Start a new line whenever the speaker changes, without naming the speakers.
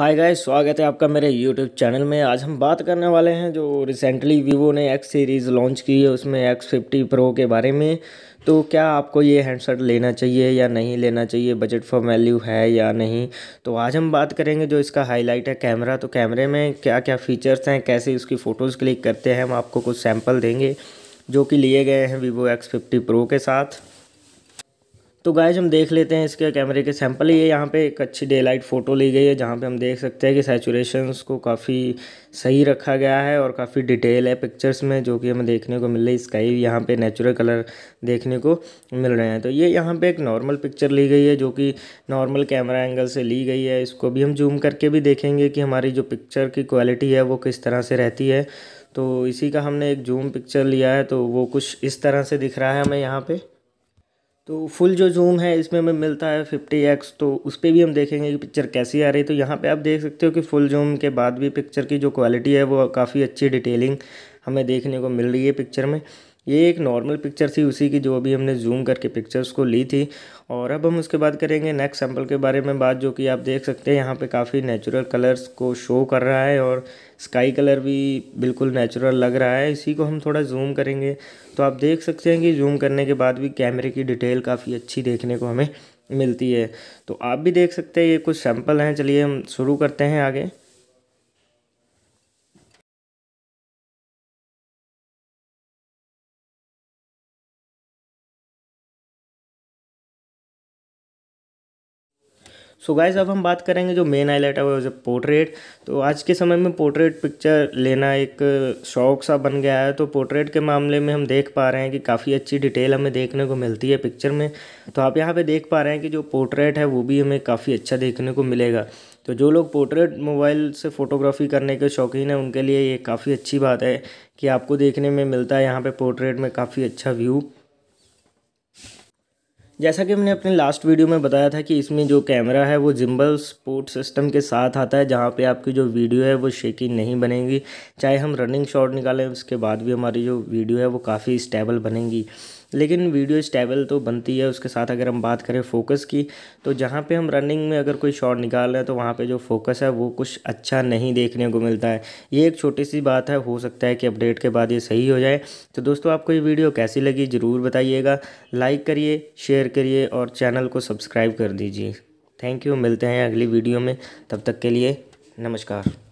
hi guys स्वागत है आपका मेरे यूट्यूब चैनल में आज हम बात करने वाले हैं जो रिसेंटली वीवो ने एक्स सीरीज़ लॉन्च की है उसमें एक्स फिफ्टी प्रो के बारे में तो क्या आपको ये हैंडसेट लेना चाहिए या नहीं लेना चाहिए बजट फॉर वैल्यू है या नहीं तो आज हम बात करेंगे जो इसका हाईलाइट है कैमरा तो कैमरे में क्या क्या फ़ीचर्स हैं कैसे उसकी फ़ोटोज़ क्लिक करते हैं हम आपको कुछ सैम्पल देंगे जो कि लिए गए हैं वीवो एक्स फिफ्टी प्रो के साथ तो गाइज हम देख लेते हैं इसके कैमरे के सैंपल ये यहाँ पे एक अच्छी डे लाइट फ़ोटो ली गई है जहाँ पे हम देख सकते हैं कि सैचुरेशंस को काफ़ी सही रखा गया है और काफ़ी डिटेल है पिक्चर्स में जो कि हमें देखने को मिल रही है स्काई यहाँ पे नेचुरल कलर देखने को मिल रहे हैं तो ये यहाँ पे एक नॉर्मल पिक्चर ली गई है जो कि नॉर्मल कैमरा एंगल से ली गई है इसको भी हम जूम करके भी देखेंगे कि हमारी जो पिक्चर की क्वालिटी है वो किस तरह से रहती है तो इसी का हमने एक जूम पिक्चर लिया है तो वो कुछ इस तरह से दिख रहा है हमें यहाँ पर तो फुल जो जूम है इसमें हमें मिलता है फिफ्टी एक्स तो उस पर भी हम देखेंगे कि पिक्चर कैसी आ रही है तो यहाँ पे आप देख सकते हो कि फुल जूम के बाद भी पिक्चर की जो क्वालिटी है वो काफ़ी अच्छी डिटेलिंग हमें देखने को मिल रही है पिक्चर में ये एक नॉर्मल पिक्चर थी उसी की जो अभी हमने जूम करके पिक्चर्स को ली थी और अब हम उसके बाद करेंगे नेक्स्ट सैम्पल के बारे में बात जो कि आप देख सकते हैं यहाँ पे काफ़ी नेचुरल कलर्स को शो कर रहा है और स्काई कलर भी बिल्कुल नेचुरल लग रहा है इसी को हम थोड़ा जूम करेंगे तो आप देख सकते हैं कि जूम करने के बाद भी कैमरे की डिटेल काफ़ी अच्छी देखने को हमें मिलती है तो आप भी देख सकते हैं ये कुछ सैम्पल हैं चलिए हम शुरू करते हैं आगे सो गाइज अब हम बात करेंगे जो मेन हाईलाइट है वो जो पोर्ट्रेट तो आज के समय में पोर्ट्रेट पिक्चर लेना एक शौक सा बन गया है तो पोर्ट्रेट के मामले में हम देख पा रहे हैं कि काफ़ी अच्छी डिटेल हमें देखने को मिलती है पिक्चर में तो आप यहाँ पर देख पा रहे हैं कि जो पोर्ट्रेट है वो भी हमें काफ़ी अच्छा देखने को मिलेगा तो जो लोग पोर्ट्रेट मोबाइल से फ़ोटोग्राफी करने के शौकीन हैं उनके लिए ये काफ़ी अच्छी बात है कि आपको देखने में मिलता है यहाँ पे पोर्ट्रेट में काफ़ी अच्छा व्यू जैसा कि मैंने अपने लास्ट वीडियो में बताया था कि इसमें जो कैमरा है वो जिम्बल स्पोर्ट सिस्टम के साथ आता है जहाँ पे आपकी जो वीडियो है वो शेकी नहीं बनेगी चाहे हम रनिंग शॉट निकालें उसके बाद भी हमारी जो वीडियो है वो काफ़ी स्टेबल बनेगी लेकिन वीडियो स्टेबल तो बनती है उसके साथ अगर हम बात करें फोकस की तो जहाँ पे हम रनिंग में अगर कोई शॉट निकाल रहे हैं तो वहाँ पे जो फोकस है वो कुछ अच्छा नहीं देखने को मिलता है ये एक छोटी सी बात है हो सकता है कि अपडेट के बाद ये सही हो जाए तो दोस्तों आपको ये वीडियो कैसी लगी ज़रूर बताइएगा लाइक करिए शेयर करिए और चैनल को सब्सक्राइब कर दीजिए थैंक यू मिलते हैं अगली वीडियो में तब तक के लिए नमस्कार